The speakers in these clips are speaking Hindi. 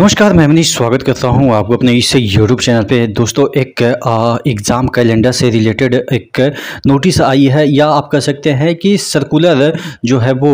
नमस्कार मैं मनीष स्वागत करता हूं आपको अपने इस यूट्यूब चैनल पे दोस्तों एक एग्ज़ाम कैलेंडर से रिलेटेड एक नोटिस आई है या आप कह सकते हैं कि सर्कुलर जो है वो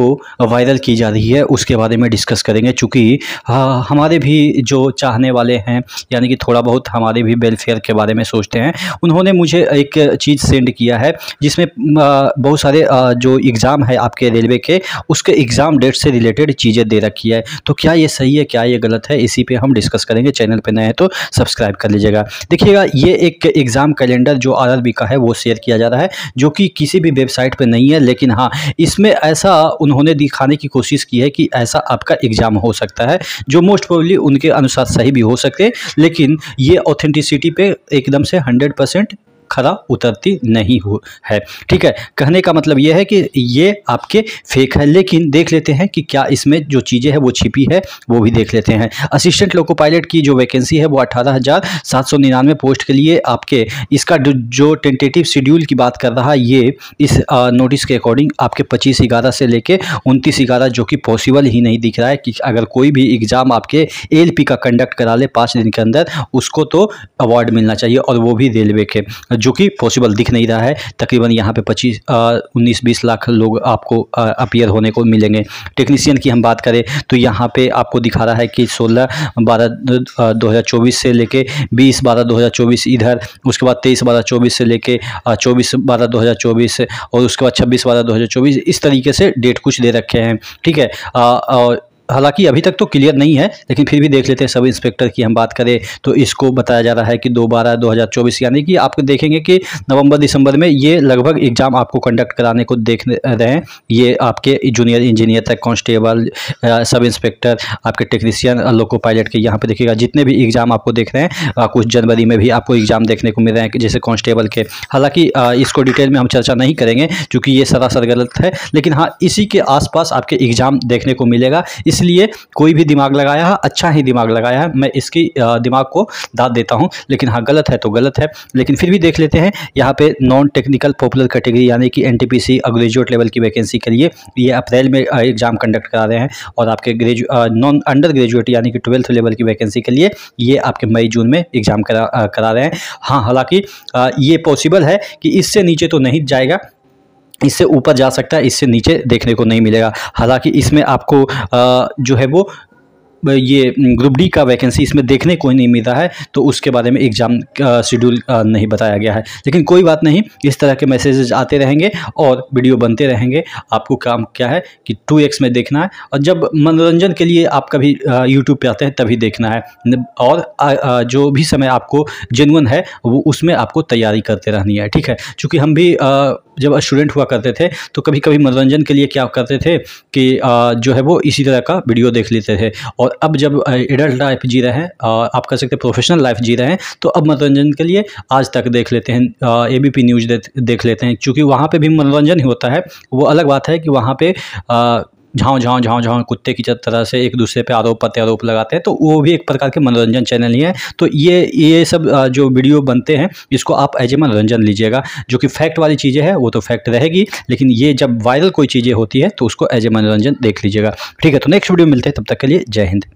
वायरल की जा रही है उसके बारे में डिस्कस करेंगे चूँकि हमारे भी जो चाहने वाले हैं यानी कि थोड़ा बहुत हमारे भी वेलफेयर के बारे में सोचते हैं उन्होंने मुझे एक चीज़ सेंड किया है जिसमें बहुत सारे जो एग्ज़ाम है आपके रेलवे के उसके एग्ज़ाम डेट से रिलेटेड चीज़ें दे रखी है तो क्या ये सही है क्या ये गलत है इस इसी पे हम डिस्कस करेंगे चैनल पे नए हैं तो सब्सक्राइब कर लीजिएगा देखिएगा ये एक एग्ज़ाम कैलेंडर जो आर का है वो शेयर किया जा रहा है जो कि किसी भी वेबसाइट पर नहीं है लेकिन हाँ इसमें ऐसा उन्होंने दिखाने की कोशिश की है कि ऐसा आपका एग्ज़ाम हो सकता है जो मोस्ट प्रोबली उनके अनुसार सही भी हो सकते लेकिन ये ऑथेंटिसिटी पे एकदम से हंड्रेड परसेंट खरा उतरती नहीं हो है ठीक है कहने का मतलब यह है कि ये आपके फेक है लेकिन देख लेते हैं कि क्या इसमें जो चीज़ें हैं वो छिपी है वो भी देख लेते हैं असिस्टेंट लोको पायलट की जो वैकेंसी है वो अठारह हज़ार सात सौ निन्यानवे पोस्ट के लिए आपके इसका जो टेंटेटिव शेड्यूल की बात कर रहा है ये इस नोटिस के अकॉर्डिंग आपके पच्चीस ग्यारह से लेके उनतीस ग्यारह जो कि पॉसिबल ही नहीं दिख रहा है कि अगर कोई भी एग्ज़ाम आपके एल का कंडक्ट करा ले पाँच दिन के अंदर उसको तो अवार्ड मिलना चाहिए और वो भी रेलवे के जो कि पॉसिबल दिख नहीं रहा है तकरीबन यहाँ पे पच्चीस उन्नीस बीस लाख लोग आपको अपियर होने को मिलेंगे टेक्नीशियन की हम बात करें तो यहाँ पे आपको दिखा रहा है कि सोलह बारह दो हज़ार चौबीस से लेके बीस बारह दो हज़ार चौबीस इधर उसके बाद तेईस बारह चौबीस से लेके चौबीस बारह दो हज़ार चौबीस और उसके बाद छब्बीस बारह दो हज़ार चौबीस इस तरीके से डेट कुछ दे रखे हैं ठीक है आ, आ, हालांकि अभी तक तो क्लियर नहीं है लेकिन फिर भी देख लेते हैं सब इंस्पेक्टर की हम बात करें तो इसको बताया जा रहा है कि दो बारह दो हज़ार चौबीस यानी कि आप देखेंगे कि नवंबर दिसंबर में ये लगभग एग्ज़ाम आपको कंडक्ट कराने को देख रहे हैं ये आपके जूनियर इंजीनियर तक कांस्टेबल सब इंस्पेक्टर आपके टेक्नीसियन लोको पायलट के यहाँ पर देखिएगा जितने भी एग्ज़ाम आपको देख रहे हैं कुछ जनवरी में भी आपको एग्ज़ाम देखने को मिल रहे हैं जैसे कॉन्स्टेबल के हालाँकि इसको डिटेल में हम चर्चा नहीं करेंगे चूँकि ये सरासर गलत है लेकिन हाँ इसी के आसपास आपके एग्ज़ाम देखने को मिलेगा इस इसलिए कोई भी दिमाग लगाया है अच्छा ही दिमाग लगाया है मैं इसकी दिमाग को दाद देता हूँ लेकिन हाँ गलत है तो गलत है लेकिन फिर भी देख लेते हैं यहाँ पे नॉन टेक्निकल पॉपुलर कैटेगरी यानी कि एन टी ग्रेजुएट लेवल की वैकेंसी के लिए ये अप्रैल में एग्ज़ाम कंडक्ट करा रहे हैं और आपके ग्रेजु नॉन अंडर ग्रेजुएट यानी कि ट्वेल्थ लेवल की वैकेंसी के लिए ये आपके मई जून में एग्ज़ाम करा करा रहे हैं हाँ हालाँकि ये पॉसिबल है कि इससे नीचे तो नहीं जाएगा इससे ऊपर जा सकता है इससे नीचे देखने को नहीं मिलेगा हालांकि इसमें आपको आ, जो है वो ये ग्रुप डी का वैकेंसी इसमें देखने को नहीं मिला है तो उसके बारे में एग्ज़ाम शेड्यूल नहीं बताया गया है लेकिन कोई बात नहीं इस तरह के मैसेजेज आते रहेंगे और वीडियो बनते रहेंगे आपको काम क्या है कि टू एक्स में देखना है और जब मनोरंजन के लिए आप कभी यूट्यूब पे आते हैं तभी देखना है और आ, आ, जो भी समय आपको जेनुअन है वो उसमें आपको तैयारी करते रहनी है ठीक है चूँकि हम भी आ, जब स्टूडेंट हुआ करते थे तो कभी कभी मनोरंजन के लिए क्या करते थे कि जो है वो इसी तरह का वीडियो देख लेते थे और अब जब एडल्ट लाइफ जी रहे हैं आप कह सकते प्रोफेशनल लाइफ जी रहे हैं तो अब मनोरंजन के लिए आज तक देख लेते हैं ए बी पी न्यूज़ देख लेते हैं चूँकि वहाँ पर भी मनोरंजन ही होता है वो अलग बात है कि वहाँ पर झाँव झाँव झाँव झाँव कुत्ते की तरह से एक दूसरे पे आरोप प्रत्यारोप लगाते हैं तो वो भी एक प्रकार के मनोरंजन चैनल ही है तो ये ये सब जो वीडियो बनते हैं इसको आप एज ए मनोरंजन लीजिएगा जो कि फैक्ट वाली चीज़ें हैं वो तो फैक्ट रहेगी लेकिन ये जब वायरल कोई चीज़ें होती है तो उसको एज ए मनोरंजन देख लीजिएगा ठीक है तो नेक्स्ट वीडियो मिलते हैं तब तक के लिए जय हिंद